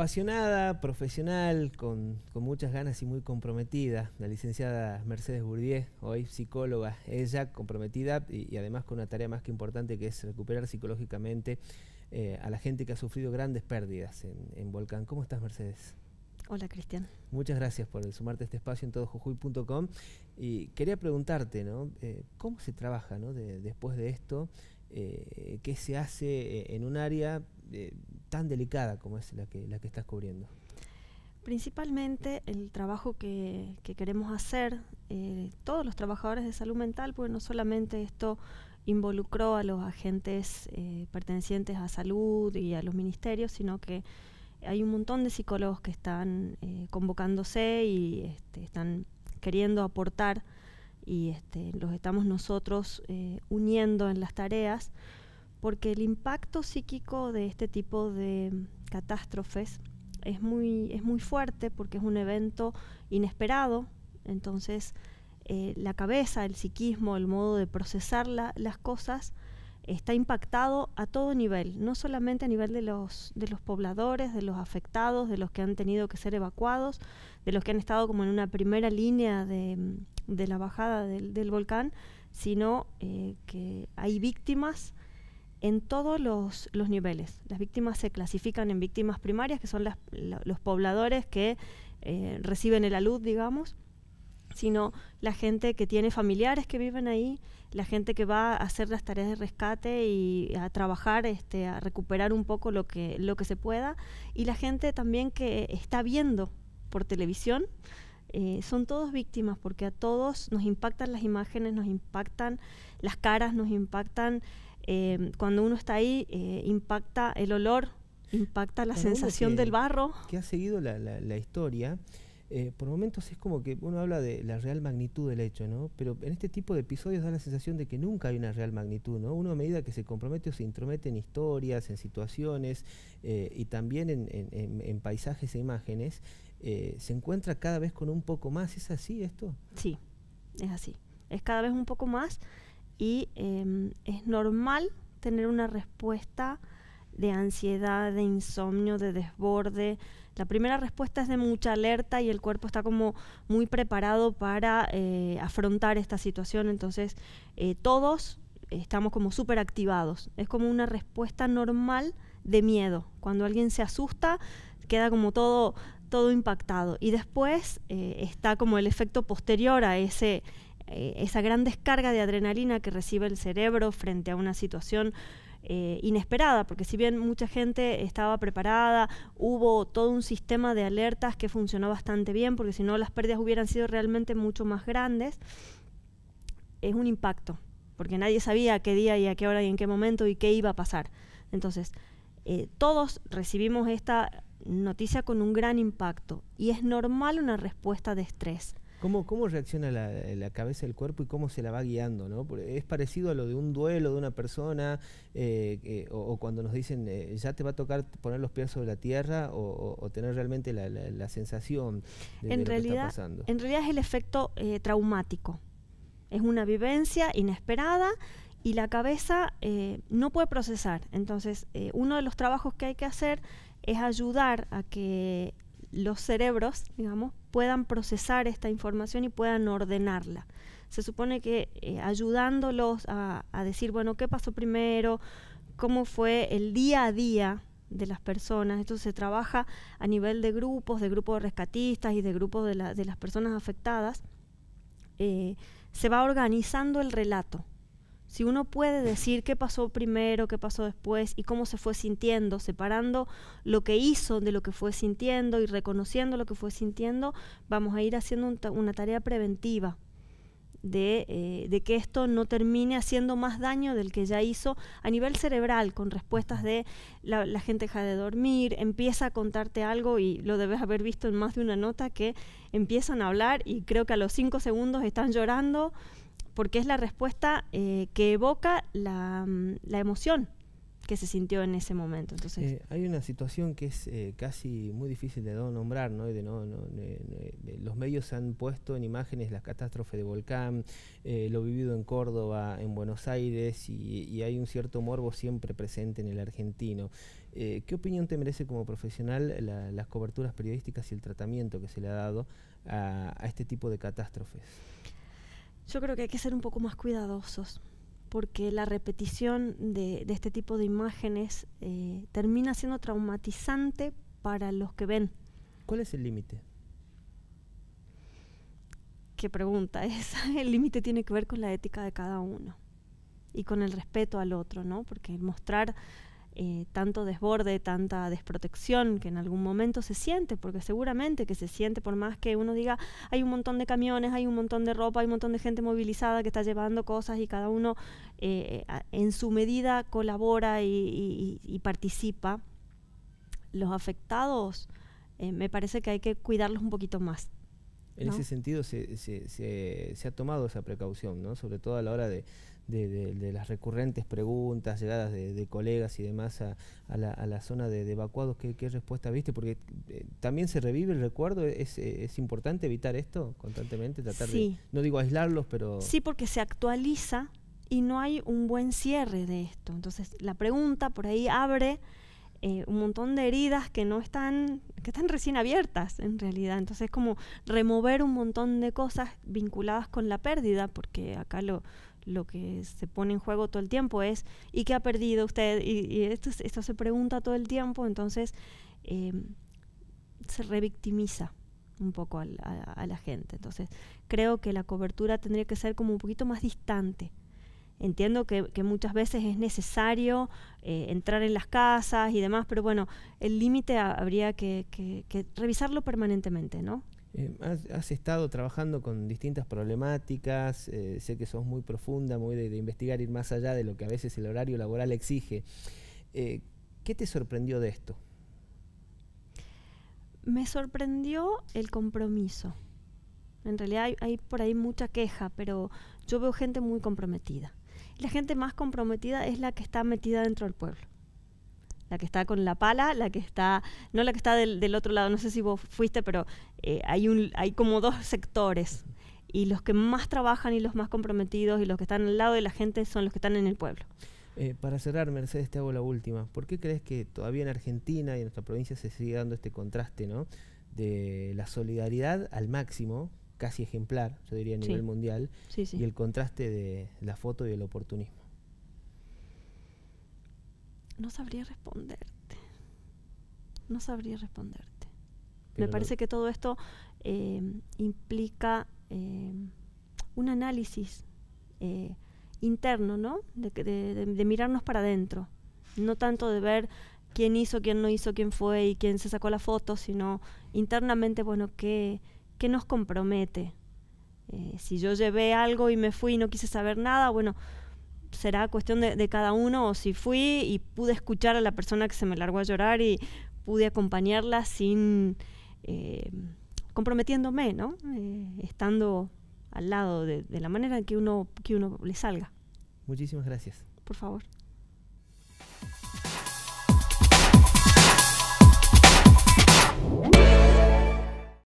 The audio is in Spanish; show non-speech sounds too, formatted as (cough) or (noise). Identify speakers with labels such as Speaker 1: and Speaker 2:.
Speaker 1: apasionada, profesional, con, muchas ganas y muy comprometida, la licenciada Mercedes Bourdieu, hoy psicóloga, ella comprometida y, además con una tarea más que importante que es recuperar psicológicamente eh, a la gente que ha sufrido grandes pérdidas en, Volcán. ¿Cómo estás, Mercedes? Hola, Cristian. Muchas gracias por sumarte a este espacio en todojujuy.com. Y quería preguntarte, ¿no? Eh, ¿Cómo se trabaja después de esto? Eh, ¿Qué se hace en un área? tan delicada como es la que, la que estás cubriendo?
Speaker 2: Principalmente el trabajo que, que queremos hacer, eh, todos los trabajadores de salud mental, pues no solamente esto involucró a los agentes eh, pertenecientes a salud y a los ministerios, sino que hay un montón de psicólogos que están eh, convocándose y este, están queriendo aportar y este, los estamos nosotros uniendo en las tareas porque el impacto psíquico de este tipo de catástrofes es muy, es muy fuerte porque es un evento inesperado, entonces eh, la cabeza, el psiquismo, el modo de procesar las cosas está impactado a todo nivel, no solamente a nivel de los, de los pobladores, de los afectados, de los que han tenido que ser evacuados, de los que han estado como en una primera línea de, la bajada del, del volcán, sino eh, que hay víctimas en todos los, niveles. Las víctimas se clasifican en víctimas primarias, que son las, los pobladores que eh, reciben el alud, digamos, sino la gente que tiene familiares que viven ahí, la gente que va a hacer las tareas de rescate y a trabajar, este, a recuperar un poco lo que, lo que se pueda, y la gente también que está viendo por televisión. Eh, son todos víctimas porque a todos nos impactan las imágenes, nos impactan las caras, nos impactan Em, cuando uno está ahí, eh, impacta el olor, impacta la sensación del barro.
Speaker 1: Que ha seguido la, historia. Eh, por momentos es como que uno habla de la real magnitud del hecho, ¿no? Pero en este tipo de episodios da la sensación de que nunca hay una real magnitud, ¿no? Uno a medida que se compromete o se intromete en historias, en situaciones eh, y también en, paisajes e imágenes, se encuentra cada vez con un poco más. ¿Es así esto? Sí, es así. Es cada vez un poco más y em,
Speaker 2: es normal tener una respuesta de ansiedad, de insomnio, de desborde. La primera respuesta es de mucha alerta y el cuerpo está como muy preparado para eh, afrontar esta situación. Entonces eh, todos estamos como súper activados. Es como una respuesta normal de miedo. Cuando alguien se asusta, queda como todo, todo impactado. Y después eh, está como el efecto posterior a ese eh, esa gran descarga de adrenalina que recibe el cerebro frente a una situación eh, inesperada, porque si bien mucha gente estaba preparada, hubo todo un sistema de alertas que funcionó bastante bien, porque si no las pérdidas hubieran sido realmente mucho más grandes, es un impacto, porque nadie sabía a qué día y a qué hora y en qué momento y qué iba a pasar. Entonces, eh, todos recibimos esta noticia con un gran impacto y es normal una respuesta de estrés.
Speaker 1: ¿Cómo, reacciona la, cabeza del cuerpo y cómo se la va guiando? ¿no? Es parecido a lo de un duelo de una persona eh, eh, o, cuando nos dicen eh, ya te va a tocar poner los pies sobre la tierra o, tener realmente la, sensación de, lo que está pasando. En realidad
Speaker 2: es el efecto traumático. Es una vivencia inesperada y la cabeza no puede procesar. Entonces, uno de los trabajos que hay que hacer es ayudar a que los cerebros, digamos, puedan procesar esta información y puedan ordenarla. Se supone que eh, ayudándolos a, decir, bueno, ¿qué pasó primero? ¿Cómo fue el día a día de las personas. Esto se trabaja a nivel de grupos, de grupos de rescatistas y de grupos de, las personas afectadas. Eh, se va organizando el relato. Si uno puede decir qué pasó primero, qué pasó después y cómo se fue sintiendo, separando lo que hizo de lo que fue sintiendo y reconociendo lo que fue sintiendo, vamos a ir haciendo una tarea preventiva eh, de, que esto no termine haciendo más daño del que ya hizo a nivel cerebral, con respuestas de la, la gente deja de dormir, empieza a contarte algo y lo debes haber visto en más de una nota que empiezan a hablar y creo que a los cinco segundos están llorando porque es la respuesta eh, que evoca mm, la, emoción que se sintió en ese momento. Entonces, eh,
Speaker 1: hay una situación que es eh, casi muy difícil de nombrar, ¿no? De los medios han puesto en imágenes las catástrofes de volcán, lo vivido en Córdoba, en Buenos Aires, y, hay un cierto morbo siempre presente en el argentino. ¿Qué opinión te merece como profesional las coberturas periodísticas y el tratamiento que se le ha dado a, a este tipo de catástrofes?
Speaker 2: Yo creo que hay que ser un poco más cuidadosos, porque la repetición de, este tipo de imágenes eh, termina siendo traumatizante para los que ven.
Speaker 1: ¿Cuál es el límite?
Speaker 2: Qué pregunta (laughs) esa. El límite tiene que ver con la ética de cada uno y con el respeto al otro, ¿no? Porque mostrar eh, tanto desborde, tanta desprotección que en algún momento se siente, porque seguramente que se siente por más que uno diga, hay un montón de camiones, hay un montón de ropa, hay un montón de gente movilizada que está llevando cosas y cada uno eh, en su medida colabora y, participa. Los afectados eh, me parece que hay que cuidarlos un poquito más. En ese
Speaker 1: sentido se, se, ha tomado esa precaución, ¿no? sobre todo a la hora de, de, las recurrentes preguntas llegadas de, colegas y demás a, la, a zona de, evacuados? ¿Qué, respuesta viste? Porque eh, también se revive el recuerdo. Eh, ¿Es, importante evitar esto constantemente? Tratar de, no digo aislarlos, pero... Sí,
Speaker 2: porque se actualiza y no hay un buen cierre de esto. Entonces, la pregunta por ahí abre... Eh, un montón de heridas que no están, que están recién abiertas en realidad. Entonces es como remover un montón de cosas vinculadas con la pérdida, porque acá lo, lo que se pone en juego todo el tiempo es ¿y qué ha perdido usted? Y, esto, se pregunta todo el tiempo, entonces em, se revictimiza un poco a, la gente. Entonces creo que la cobertura tendría que ser como un poquito más distante. Entiendo que, muchas veces es necesario eh, entrar en las casas y demás, pero bueno, el límite habría que revisarlo permanentemente, ¿no?
Speaker 1: Eh, has, estado trabajando con distintas problemáticas, eh, sé que sos muy profunda, muy de, investigar, ir más allá de lo que a veces el horario laboral exige. Eh, ¿Qué te sorprendió de esto?
Speaker 2: Me sorprendió el compromiso. En realidad hay por ahí mucha queja, pero yo veo gente muy comprometida. La gente más comprometida es la que está metida dentro del pueblo la que está con la pala, la que está, no la que está del, otro lado, no sé si vos fuiste, pero eh, hay, un, hay como dos sectores y los que más trabajan y los más comprometidos y los que están al lado de la gente son los que están en el
Speaker 1: pueblo. Eh, para cerrar, Mercedes, te hago la última. ¿Por qué crees que todavía en Argentina y en nuestra provincia se sigue dando este contraste ¿no? de la solidaridad al máximo, casi ejemplar, yo diría a nivel mundial, y el contraste de la foto y el oportunismo?
Speaker 2: no sabría responderte. No sabría responderte. Me parece que todo esto eh, implica eh, un análisis eh, interno, ¿no? De, mirarnos para adentro. No tanto de ver quién hizo, quién no hizo, quién fue y quién se sacó la foto, sino internamente, bueno, qué, qué nos compromete. si yo llevé algo y me fui y no quise saber nada, bueno, será cuestión de, cada uno o si fui y pude escuchar a la persona que se me largó a llorar y pude acompañarla sin eh, comprometiéndome, ¿no? Eh, estando al lado de, la manera que uno, que uno le salga.
Speaker 1: Muchísimas gracias.
Speaker 2: Por favor.